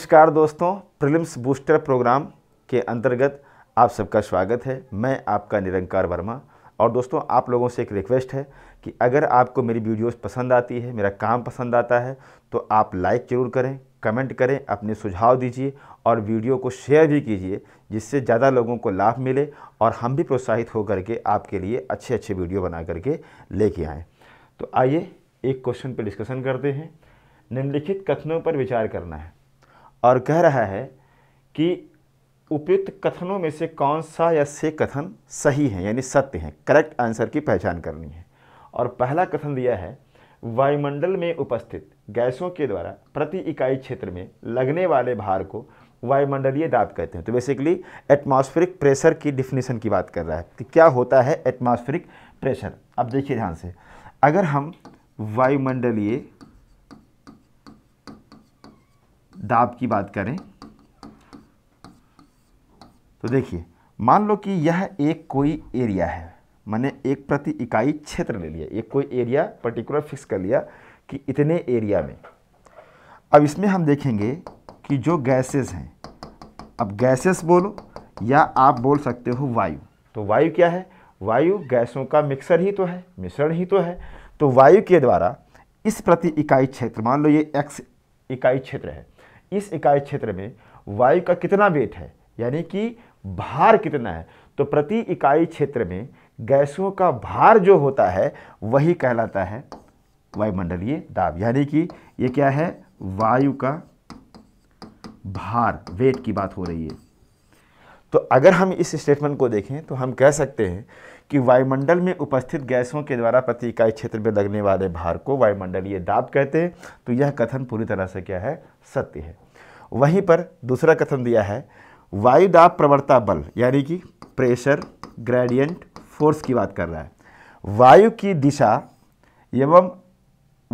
नमस्कार दोस्तों prelims booster programme के अंतर्गत आप सबका स्वागत है मैं आपका निरंकार वर्मा और दोस्तों आप लोगों से एक रिक्वेस्ट है कि अगर आपको मेरी वीडियोस पसंद आती है मेरा काम पसंद आता है तो आप लाइक ज़रूर करें कमेंट करें अपने सुझाव दीजिए और वीडियो को शेयर भी कीजिए जिससे ज़्यादा लोगों को लाभ मिले और हम भी प्रोत्साहित होकर के आपके लिए अच्छे अच्छे वीडियो बना करके लेके आएँ तो आइए एक क्वेश्चन पर डिस्कशन करते हैं निम्नलिखित कथनों पर विचार करना है और कह रहा है कि उपयुक्त कथनों में से कौन सा या से कथन सही है यानी सत्य है करेक्ट आंसर की पहचान करनी है और पहला कथन दिया है वायुमंडल में उपस्थित गैसों के द्वारा प्रति इकाई क्षेत्र में लगने वाले भार को वायुमंडलीय दाब कहते हैं तो बेसिकली एटमॉस्फेरिक प्रेशर की डिफिनेशन की बात कर रहा है कि क्या होता है एटमॉस्फेरिक प्रेशर अब देखिए ध्यान से अगर हम वायुमंडलीय दाब की बात करें तो देखिए मान लो कि यह एक कोई एरिया है मैंने एक प्रति इकाई क्षेत्र ले लिया एक कोई एरिया पर्टिकुलर फिक्स कर लिया कि इतने एरिया में अब इसमें हम देखेंगे कि जो गैसेस हैं अब गैसेस बोलो या आप बोल सकते हो वायु तो वायु क्या है वायु गैसों का मिक्सर ही तो है मिश्रण ही तो है तो वायु के द्वारा इस प्रति इकाई क्षेत्र मान लो ये एक्स इकाई क्षेत्र है इस इकाई क्षेत्र में वायु का कितना वेट है यानी कि भार कितना है तो प्रति इकाई क्षेत्र में गैसों का भार जो होता है वही कहलाता है वायुमंडलीय दाब यानी कि ये क्या है वायु का भार वेट की बात हो रही है तो अगर हम इस स्टेटमेंट को देखें तो हम कह सकते हैं कि वायुमंडल में उपस्थित गैसों के द्वारा प्रति इकाई क्षेत्र में लगने वाले भार को वायुमंडलीय दाब कहते हैं तो यह कथन पूरी तरह से क्या है सत्य है वहीं पर दूसरा कथन दिया है वायुदाब प्रवर्ता बल यानी कि प्रेशर ग्रेडियंट फोर्स की बात कर रहा है वायु की दिशा एवं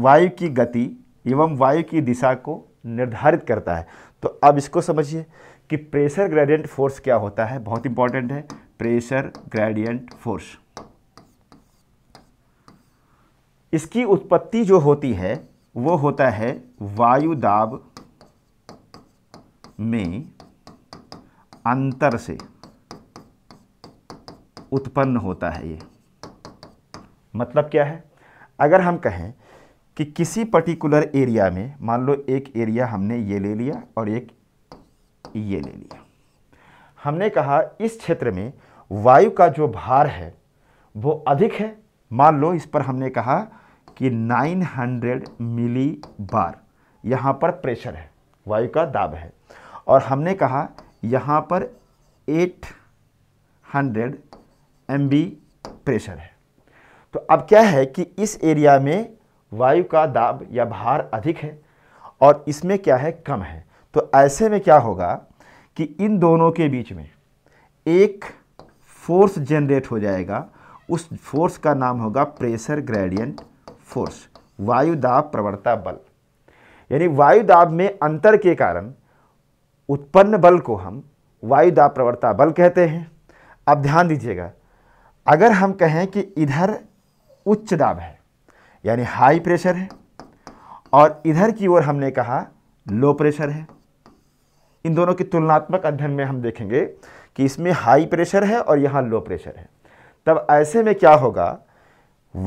वायु की गति एवं वायु की दिशा को निर्धारित करता है तो अब इसको समझिए कि प्रेशर ग्रेडियंट फोर्स क्या होता है बहुत इंपॉर्टेंट है प्रेशर ग्रेडियंट फोर्स इसकी उत्पत्ति जो होती है वो होता है वायु दाब में अंतर से उत्पन्न होता है ये मतलब क्या है अगर हम कहें कि किसी पर्टिकुलर एरिया में मान लो एक एरिया हमने ये ले लिया और एक ये ले लिया हमने कहा इस क्षेत्र में वायु का जो भार है वो अधिक है मान लो इस पर हमने कहा कि 900 मिली बार यहाँ पर प्रेशर है वायु का दाब है और हमने कहा यहाँ पर 800 एमबी प्रेशर है तो अब क्या है कि इस एरिया में वायु का दाब या भार अधिक है और इसमें क्या है कम है तो ऐसे में क्या होगा कि इन दोनों के बीच में एक फोर्स जनरेट हो जाएगा उस फोर्स का नाम होगा प्रेशर ग्रेडियंट फोर्स वायु दाब प्रवणता बल यानी वायु दाब में अंतर के कारण उत्पन्न बल को हम वायुदा प्रवर्ता बल कहते हैं अब ध्यान दीजिएगा अगर हम कहें कि इधर उच्च दाब है यानी हाई प्रेशर है और इधर की ओर हमने कहा लो प्रेशर है इन दोनों की तुलनात्मक अध्ययन में हम देखेंगे कि इसमें हाई प्रेशर है और यहाँ लो प्रेशर है तब ऐसे में क्या होगा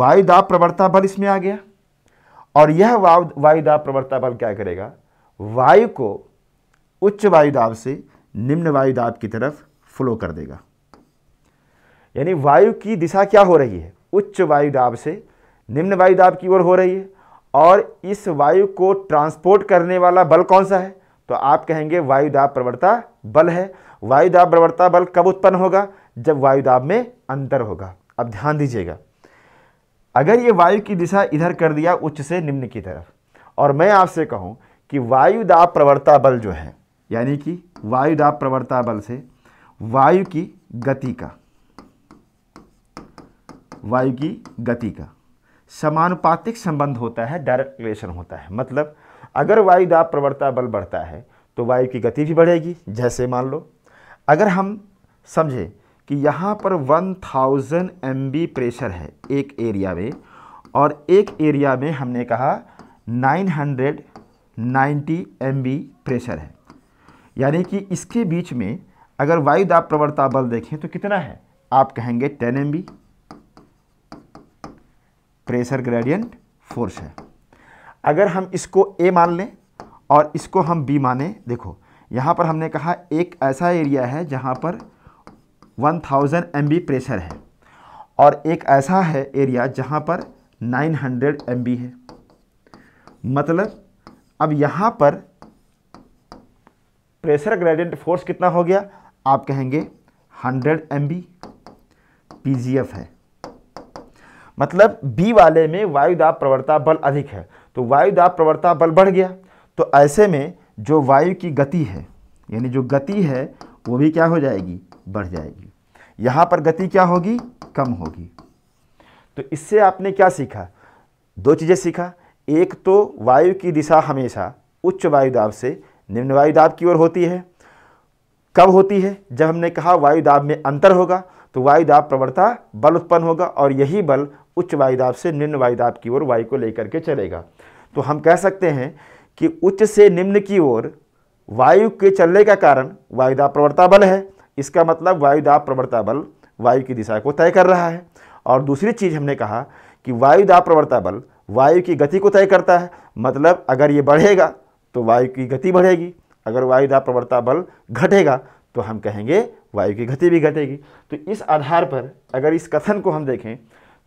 वायुदाब प्रवर्ता बल इसमें आ गया और यह वायुदाब प्रवर्ता बल क्या करेगा वायु को उच्च वायु दाब से निम्न वायु दाब की तरफ फ्लो कर देगा यानी वायु की दिशा क्या हो रही है उच्च वायु दाब से निम्न वायु दाब की ओर हो रही है और इस वायु को ट्रांसपोर्ट करने वाला बल कौन सा है तो आप कहेंगे वायु दाब बल है वायु दाब बल कब उत्पन्न होगा जब वायु दाब में अंतर होगा अब ध्यान दीजिएगा अगर ये वायु की दिशा इधर कर दिया उच्च से निम्न की तरफ और मैं आपसे कहूँ कि वायु दाब बल जो है यानी कि दाब प्रवर्ता बल से वायु की गति का वायु की गति का समानुपातिक संबंध होता है डायरेक्ट रिलेशन होता है मतलब अगर दाब प्रवर्ता बल बढ़ता है तो वायु की गति भी बढ़ेगी जैसे मान लो अगर हम समझें कि यहाँ पर 1000 थाउजेंड प्रेशर है एक एरिया में और एक एरिया में हमने कहा 990 हंड्रेड प्रेशर है यानी कि इसके बीच में अगर वायु दाब प्रवणता बल देखें तो कितना है आप कहेंगे ten M pressure gradient force है अगर हम इसको ए मान लें और इसको हम बी माने देखो यहाँ पर हमने कहा एक ऐसा एरिया है जहाँ पर 1000 थाउजेंड प्रेशर है और एक ऐसा है एरिया जहाँ पर 900 हंड्रेड है मतलब अब यहाँ पर प्रेशर ग्रेडियंट फोर्स कितना हो गया आप कहेंगे 100 एम बी है मतलब बी वाले में वायुदाब प्रवर्ता बल अधिक है तो वायुदाब प्रवर्ता बल बढ़ गया तो ऐसे में जो वायु की गति है यानी जो गति है वो भी क्या हो जाएगी बढ़ जाएगी यहाँ पर गति क्या होगी कम होगी तो इससे आपने क्या सीखा दो चीज़ें सीखा एक तो वायु की दिशा हमेशा उच्च वायुदाब से निम्न वायु दाब की ओर होती है कब होती है जब हमने कहा वायु दाब में अंतर होगा तो वायु दाब प्रवणता बल उत्पन्न होगा और यही बल उच्च वायु दाब से निम्न वायु दाब की ओर वायु को लेकर के चलेगा तो हम कह सकते हैं कि उच्च से निम्न की ओर वायु के चलने का कारण वायु दाब प्रवणता बल है इसका मतलब वायु दाब प्रवणता बल वायु की दिशा को तय कर रहा है और दूसरी चीज़ हमने कहा कि वायु दाब प्रवणता बल वायु की गति को तय करता है मतलब अगर ये बढ़ेगा तो वायु की गति बढ़ेगी अगर दाब प्रवणता बल घटेगा तो हम कहेंगे वायु की गति भी घटेगी तो इस आधार पर अगर इस कथन को हम देखें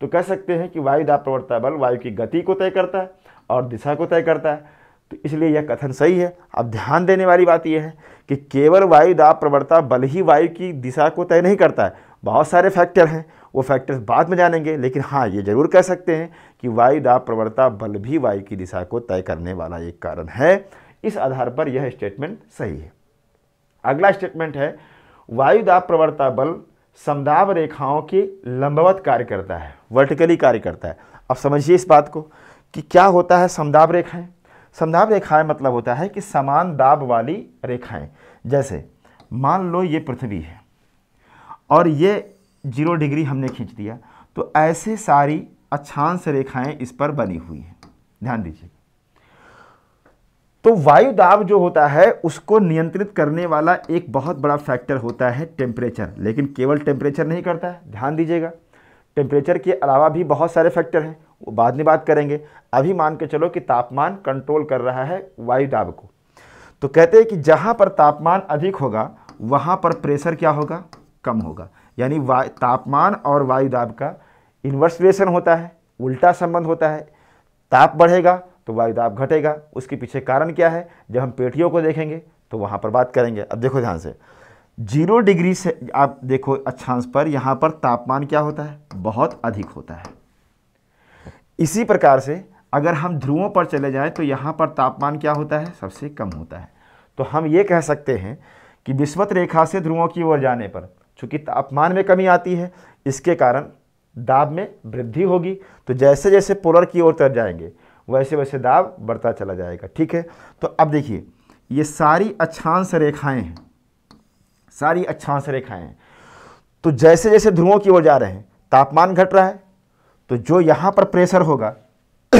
तो कह सकते हैं कि दाब प्रवणता बल वायु की गति को तय करता है और दिशा को तय करता है तो इसलिए यह कथन सही है अब ध्यान देने वाली बात यह है कि केवल दाब प्रवणता बल ही वायु की दिशा को तय नहीं करता है बहुत सारे फैक्टर हैं वो फैक्टर्स बाद में जानेंगे लेकिन हाँ ये जरूर कह सकते हैं कि वायु दाब प्रवणता बल भी वायु की दिशा को तय करने वाला एक कारण है इस आधार पर यह स्टेटमेंट सही है अगला स्टेटमेंट है वायु दाब प्रवणता बल समदाब रेखाओं के लंबवत कार्य करता है वर्टिकली कार्य करता है अब समझिए इस बात को कि क्या होता है समदाब रेखाएं समदाब रेखाएं मतलब होता है कि समान दाब वाली रेखाएं जैसे मान लो ये पृथ्वी है और ये जीरो डिग्री हमने खींच दिया तो ऐसे सारी अक्षांश रेखाएं इस पर बनी हुई हैं ध्यान दीजिए तो वायु दाब जो होता है उसको नियंत्रित करने वाला एक बहुत बड़ा फैक्टर होता है टेम्परेचर लेकिन केवल टेम्परेचर नहीं करता है ध्यान दीजिएगा टेम्परेचर के अलावा भी बहुत सारे फैक्टर हैं वो बाद में बात करेंगे अभी मान के चलो कि तापमान कंट्रोल कर रहा है वायु दाब को तो कहते हैं कि जहाँ पर तापमान अधिक होगा वहाँ पर प्रेशर क्या होगा कम होगा यानी तापमान और वायु दाब का इन्वर्स रिलेशन होता है उल्टा संबंध होता है ताप बढ़ेगा तो वायु दाब घटेगा उसके पीछे कारण क्या है जब हम पेटियों को देखेंगे तो वहाँ पर बात करेंगे अब देखो ध्यान से जीरो डिग्री से आप देखो अच्छांश पर यहाँ पर तापमान क्या होता है बहुत अधिक होता है इसी प्रकार से अगर हम ध्रुवों पर चले जाएं तो यहाँ पर तापमान क्या होता है सबसे कम होता है तो हम ये कह सकते हैं कि विस्वत रेखा से ध्रुवों की ओर जाने पर चूँकि तापमान में कमी आती है इसके कारण दाब में वृद्धि होगी तो जैसे जैसे पोलर की ओर तर जाएंगे वैसे वैसे दाब बढ़ता चला जाएगा ठीक है तो अब देखिए ये सारी अक्षांश रेखाएं हैं सारी अक्षांश रेखाएं हैं तो जैसे जैसे ध्रुवों की ओर जा रहे हैं तापमान घट रहा है तो जो यहाँ पर प्रेशर होगा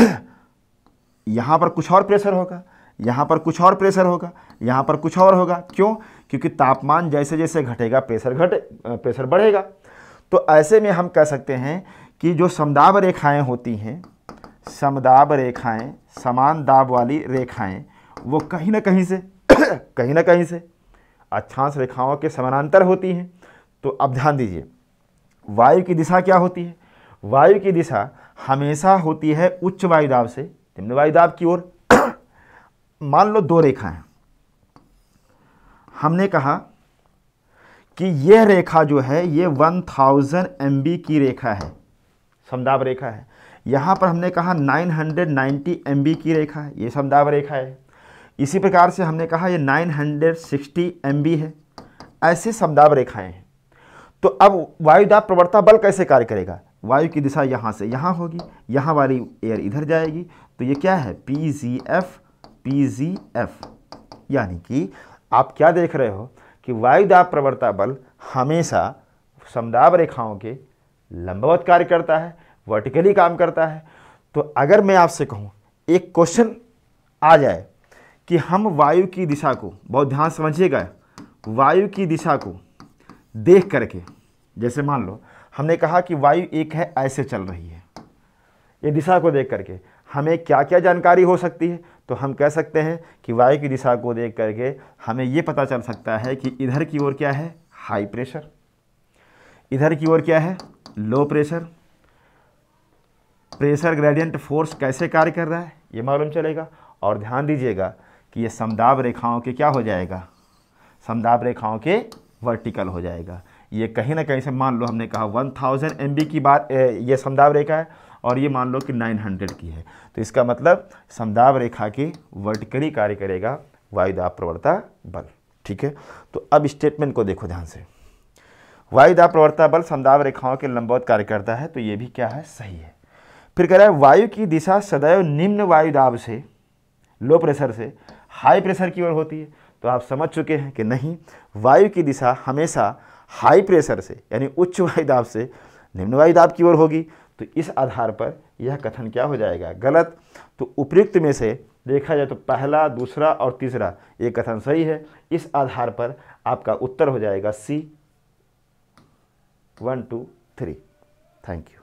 यहाँ पर कुछ और प्रेशर होगा यहाँ पर कुछ और प्रेशर होगा यहाँ पर कुछ और होगा क्यों क्योंकि तापमान जैसे जैसे घटेगा प्रेशर घटे प्रेशर बढ़ेगा तो ऐसे में हम कह सकते हैं कि जो समदाब रेखाएं होती हैं समदाब रेखाएं समान दाब वाली रेखाएं वो कहीं ना कहीं से कहीं ना कहीं से अक्षांश रेखाओं के समानांतर होती हैं तो अब ध्यान दीजिए वायु की दिशा क्या होती है वायु की दिशा हमेशा होती है उच्च वायुदाब से निम्न वायुदाब की ओर मान लो दो रेखाएं हमने कहा कि यह रेखा जो है यह 1000 थाउजेंड की रेखा है समदाब रेखा है यहां पर हमने कहा 990 हंड्रेड की रेखा है यह समदाब रेखा है इसी प्रकार से हमने कहा यह 960 हंड्रेड है ऐसे समदाब रेखाएं हैं तो अब वायुदाब प्रवर्ता बल कैसे कार्य करेगा वायु की दिशा यहां से यहां होगी यहां वाली एयर इधर जाएगी तो यह क्या है पी जी एफ पी यानी कि आप क्या देख रहे हो कि वायुदाब प्रवर्ता बल हमेशा समदाब रेखाओं के लंबवत कार्य करता है वर्टिकली काम करता है तो अगर मैं आपसे कहूँ एक क्वेश्चन आ जाए कि हम वायु की दिशा को बहुत ध्यान समझिएगा वायु की दिशा को देख करके जैसे मान लो हमने कहा कि वायु एक है ऐसे चल रही है ये दिशा को देख करके हमें क्या क्या जानकारी हो सकती है तो हम कह सकते हैं कि वायु की दिशा को देख करके हमें ये पता चल सकता है कि इधर की ओर क्या है हाई प्रेशर इधर की ओर क्या है low pressure pressure gradient force कैसे कार्य कर रहा है ये मालूम चलेगा और ध्यान दीजिएगा कि ये समदाब रेखाओं के क्या हो जाएगा समदाब रेखाओं के वर्टिकल हो जाएगा ये कहीं ना कहीं से मान लो हमने कहा 1000 एमबी की बात ये समदाब रेखा है और ये मान लो कि 900 की है तो इसका मतलब समदाब रेखा की वर्टिकली कार्य करेगा वायुदाब प्रवर्ता बल ठीक है तो अब स्टेटमेंट को देखो ध्यान से वायुदाब प्रवर्ता बल समदाब रेखाओं के लंबौत कार्य करता है तो ये भी क्या है सही है फिर कह रहा है वायु की दिशा सदैव निम्न वायुदाब से लो प्रेशर से हाई प्रेशर की ओर होती है तो आप समझ चुके हैं कि नहीं वायु की दिशा हमेशा हाई प्रेशर से यानी उच्च वायुदाब से निम्न वायुदाब की ओर होगी तो इस आधार पर यह कथन क्या हो जाएगा गलत तो उपयुक्त में से देखा जाए तो पहला दूसरा और तीसरा ये कथन सही है इस आधार पर आपका उत्तर हो जाएगा C one two three thank you